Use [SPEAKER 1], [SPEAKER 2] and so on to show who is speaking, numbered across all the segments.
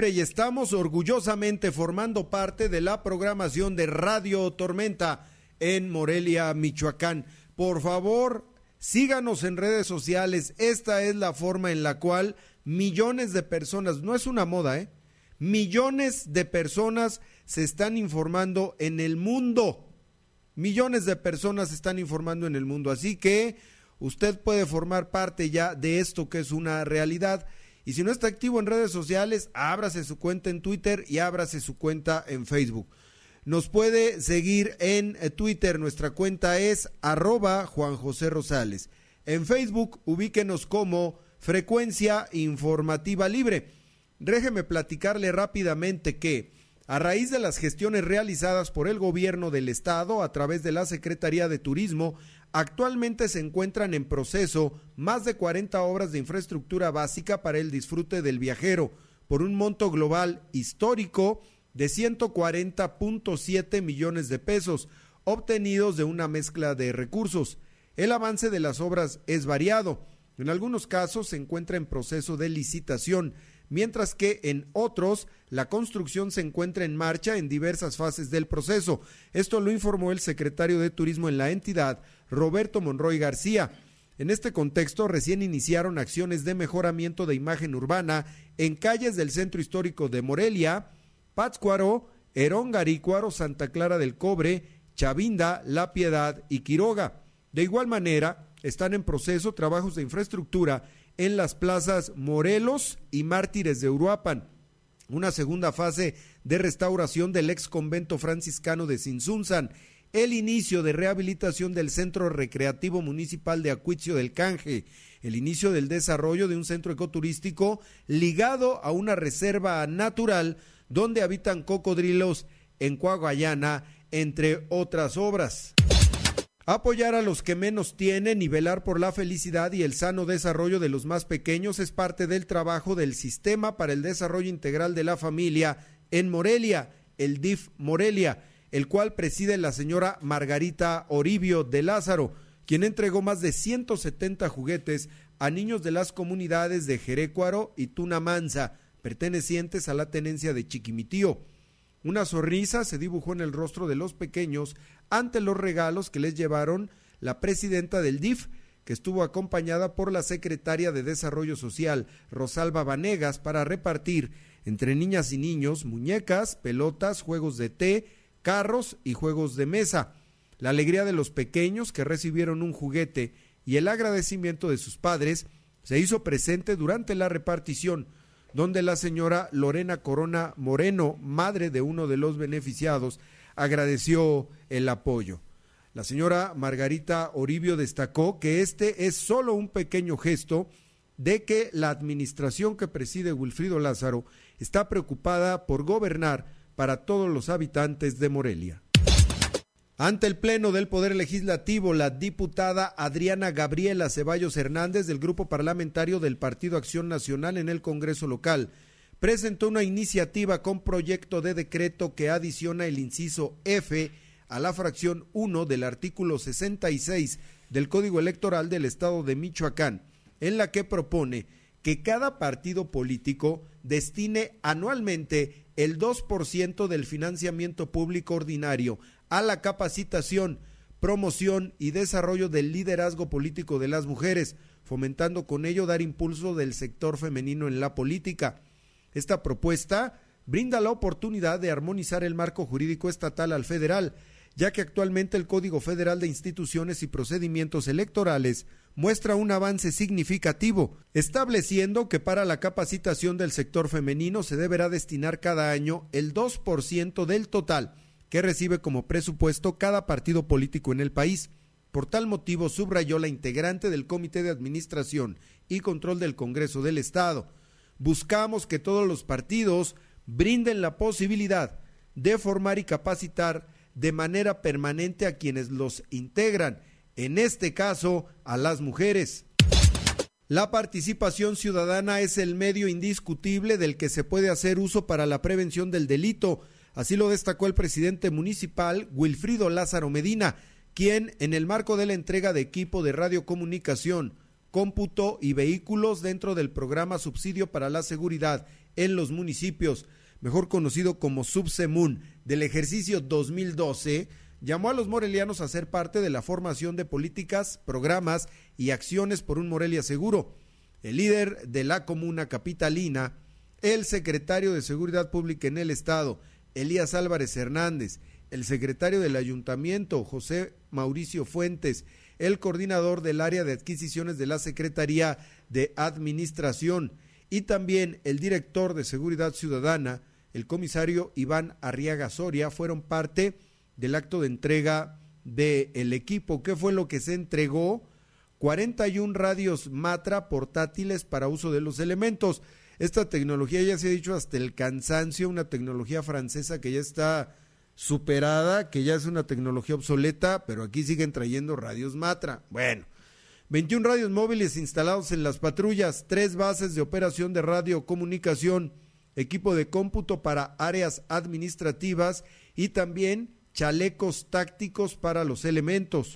[SPEAKER 1] y estamos orgullosamente formando parte de la programación de Radio Tormenta en Morelia, Michoacán. Por favor, síganos en redes sociales. Esta es la forma en la cual millones de personas, no es una moda, ¿eh? Millones de personas se están informando en el mundo. Millones de personas se están informando en el mundo. Así que usted puede formar parte ya de esto que es una realidad. Y si no está activo en redes sociales, ábrase su cuenta en Twitter y ábrase su cuenta en Facebook. Nos puede seguir en eh, Twitter, nuestra cuenta es arroba Juan José Rosales. En Facebook, ubíquenos como Frecuencia Informativa Libre. Déjeme platicarle rápidamente que, a raíz de las gestiones realizadas por el gobierno del Estado a través de la Secretaría de Turismo, Actualmente se encuentran en proceso más de 40 obras de infraestructura básica para el disfrute del viajero, por un monto global histórico de 140.7 millones de pesos, obtenidos de una mezcla de recursos. El avance de las obras es variado. En algunos casos se encuentra en proceso de licitación mientras que en otros la construcción se encuentra en marcha en diversas fases del proceso. Esto lo informó el secretario de Turismo en la entidad, Roberto Monroy García. En este contexto, recién iniciaron acciones de mejoramiento de imagen urbana en calles del centro histórico de Morelia, Pátzcuaro, Herón Garícuaro, Santa Clara del Cobre, Chavinda, La Piedad y Quiroga. De igual manera, están en proceso trabajos de infraestructura en las plazas Morelos y Mártires de Uruapan. Una segunda fase de restauración del ex convento franciscano de Sinsunzan. El inicio de rehabilitación del Centro Recreativo Municipal de Acuicio del Canje. El inicio del desarrollo de un centro ecoturístico ligado a una reserva natural donde habitan cocodrilos en Coahuayana, entre otras obras. Apoyar a los que menos tienen y velar por la felicidad y el sano desarrollo de los más pequeños es parte del trabajo del Sistema para el Desarrollo Integral de la Familia en Morelia, el DIF Morelia, el cual preside la señora Margarita Oribio de Lázaro, quien entregó más de 170 juguetes a niños de las comunidades de Jerécuaro y Tunamanza, pertenecientes a la tenencia de Chiquimitío. Una sonrisa se dibujó en el rostro de los pequeños ante los regalos que les llevaron la presidenta del DIF, que estuvo acompañada por la secretaria de Desarrollo Social, Rosalba Vanegas, para repartir entre niñas y niños muñecas, pelotas, juegos de té, carros y juegos de mesa. La alegría de los pequeños que recibieron un juguete y el agradecimiento de sus padres se hizo presente durante la repartición donde la señora Lorena Corona Moreno, madre de uno de los beneficiados, agradeció el apoyo. La señora Margarita Oribio destacó que este es solo un pequeño gesto de que la administración que preside Wilfrido Lázaro está preocupada por gobernar para todos los habitantes de Morelia. Ante el Pleno del Poder Legislativo, la diputada Adriana Gabriela Ceballos Hernández del Grupo Parlamentario del Partido Acción Nacional en el Congreso Local presentó una iniciativa con proyecto de decreto que adiciona el inciso F a la fracción 1 del artículo 66 del Código Electoral del Estado de Michoacán, en la que propone que cada partido político destine anualmente el 2% del financiamiento público ordinario a la capacitación, promoción y desarrollo del liderazgo político de las mujeres, fomentando con ello dar impulso del sector femenino en la política. Esta propuesta brinda la oportunidad de armonizar el marco jurídico estatal al federal, ya que actualmente el Código Federal de Instituciones y Procedimientos Electorales muestra un avance significativo, estableciendo que para la capacitación del sector femenino se deberá destinar cada año el 2% del total que recibe como presupuesto cada partido político en el país. Por tal motivo, subrayó la integrante del Comité de Administración y Control del Congreso del Estado. Buscamos que todos los partidos brinden la posibilidad de formar y capacitar de manera permanente a quienes los integran, en este caso a las mujeres. La participación ciudadana es el medio indiscutible del que se puede hacer uso para la prevención del delito, Así lo destacó el presidente municipal Wilfrido Lázaro Medina, quien en el marco de la entrega de equipo de radiocomunicación, cómputo y vehículos dentro del programa Subsidio para la Seguridad en los municipios, mejor conocido como Subsemun, del ejercicio 2012, llamó a los morelianos a ser parte de la formación de políticas, programas y acciones por un Morelia seguro. El líder de la comuna capitalina, el secretario de Seguridad Pública en el Estado, Elías Álvarez Hernández, el secretario del ayuntamiento, José Mauricio Fuentes, el coordinador del área de adquisiciones de la Secretaría de Administración y también el director de Seguridad Ciudadana, el comisario Iván Arriaga Soria, fueron parte del acto de entrega del equipo. ¿Qué fue lo que se entregó? 41 radios Matra portátiles para uso de los elementos. Esta tecnología ya se ha dicho hasta el cansancio, una tecnología francesa que ya está superada, que ya es una tecnología obsoleta, pero aquí siguen trayendo radios Matra. Bueno, 21 radios móviles instalados en las patrullas, tres bases de operación de radiocomunicación, equipo de cómputo para áreas administrativas y también chalecos tácticos para los elementos.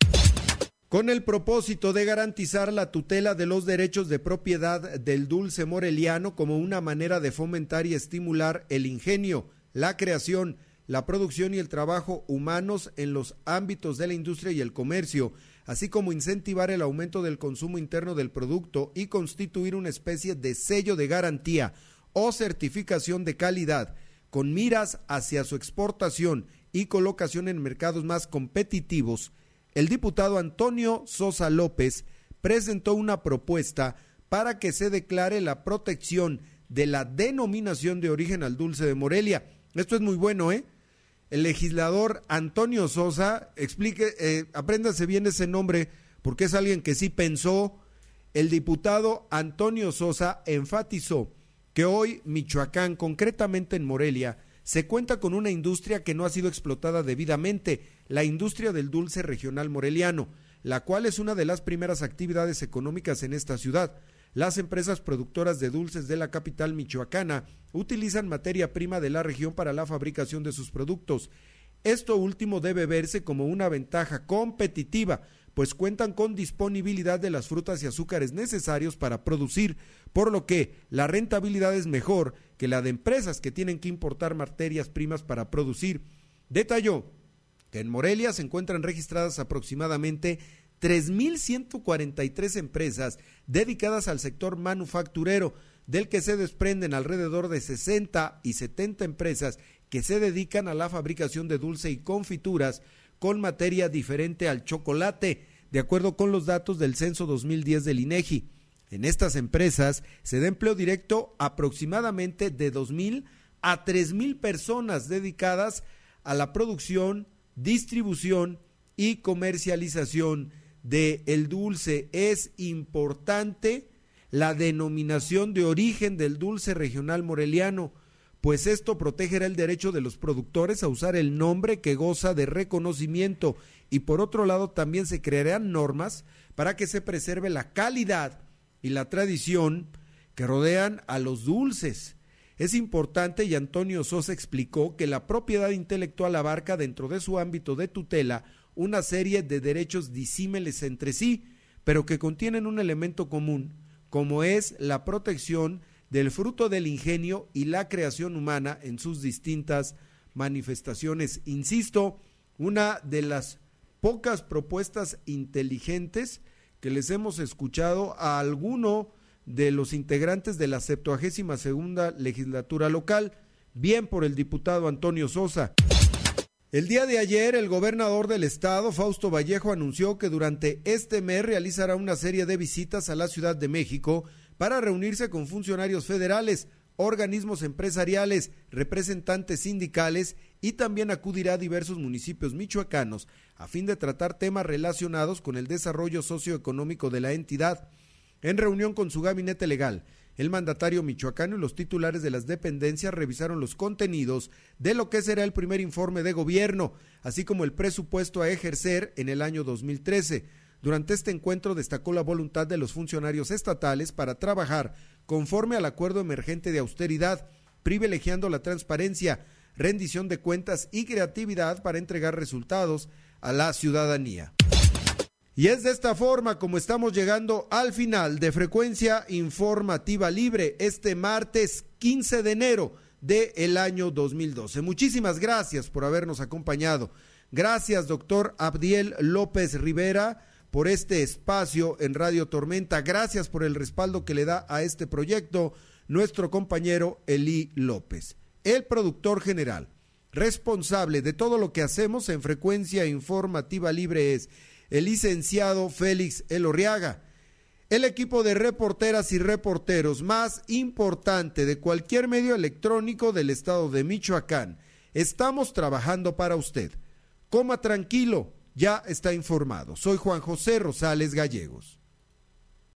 [SPEAKER 1] Con el propósito de garantizar la tutela de los derechos de propiedad del dulce moreliano como una manera de fomentar y estimular el ingenio, la creación, la producción y el trabajo humanos en los ámbitos de la industria y el comercio, así como incentivar el aumento del consumo interno del producto y constituir una especie de sello de garantía o certificación de calidad con miras hacia su exportación y colocación en mercados más competitivos el diputado Antonio Sosa López presentó una propuesta para que se declare la protección de la denominación de origen al dulce de Morelia. Esto es muy bueno, ¿eh? El legislador Antonio Sosa, explique, eh, aprendase bien ese nombre, porque es alguien que sí pensó. El diputado Antonio Sosa enfatizó que hoy Michoacán, concretamente en Morelia, se cuenta con una industria que no ha sido explotada debidamente, la industria del dulce regional moreliano, la cual es una de las primeras actividades económicas en esta ciudad. Las empresas productoras de dulces de la capital michoacana utilizan materia prima de la región para la fabricación de sus productos. Esto último debe verse como una ventaja competitiva pues cuentan con disponibilidad de las frutas y azúcares necesarios para producir, por lo que la rentabilidad es mejor que la de empresas que tienen que importar materias primas para producir. Detalló que en Morelia se encuentran registradas aproximadamente 3.143 empresas dedicadas al sector manufacturero, del que se desprenden alrededor de 60 y 70 empresas que se dedican a la fabricación de dulce y confituras, con materia diferente al chocolate, de acuerdo con los datos del censo 2010 del INEGI. En estas empresas se da empleo directo aproximadamente de 2.000 a 3.000 personas dedicadas a la producción, distribución y comercialización de el dulce. Es importante la denominación de origen del dulce regional moreliano pues esto protegerá el derecho de los productores a usar el nombre que goza de reconocimiento y por otro lado también se crearán normas para que se preserve la calidad y la tradición que rodean a los dulces. Es importante, y Antonio Sosa explicó, que la propiedad intelectual abarca dentro de su ámbito de tutela una serie de derechos disímiles entre sí, pero que contienen un elemento común, como es la protección del fruto del ingenio y la creación humana en sus distintas manifestaciones. Insisto, una de las pocas propuestas inteligentes que les hemos escuchado a alguno de los integrantes de la 72 segunda legislatura local, bien por el diputado Antonio Sosa. El día de ayer, el gobernador del estado, Fausto Vallejo, anunció que durante este mes realizará una serie de visitas a la Ciudad de México para reunirse con funcionarios federales, organismos empresariales, representantes sindicales y también acudirá a diversos municipios michoacanos a fin de tratar temas relacionados con el desarrollo socioeconómico de la entidad. En reunión con su gabinete legal, el mandatario michoacano y los titulares de las dependencias revisaron los contenidos de lo que será el primer informe de gobierno, así como el presupuesto a ejercer en el año 2013 durante este encuentro destacó la voluntad de los funcionarios estatales para trabajar conforme al acuerdo emergente de austeridad, privilegiando la transparencia, rendición de cuentas y creatividad para entregar resultados a la ciudadanía. Y es de esta forma como estamos llegando al final de Frecuencia Informativa Libre este martes 15 de enero del el año 2012. Muchísimas gracias por habernos acompañado. Gracias, doctor Abdiel López Rivera por este espacio en Radio Tormenta. Gracias por el respaldo que le da a este proyecto nuestro compañero Elí López, el productor general. Responsable de todo lo que hacemos en frecuencia informativa libre es el licenciado Félix Elorriaga, el equipo de reporteras y reporteros más importante de cualquier medio electrónico del estado de Michoacán. Estamos trabajando para usted. Coma tranquilo, ya está informado. Soy Juan José Rosales Gallegos.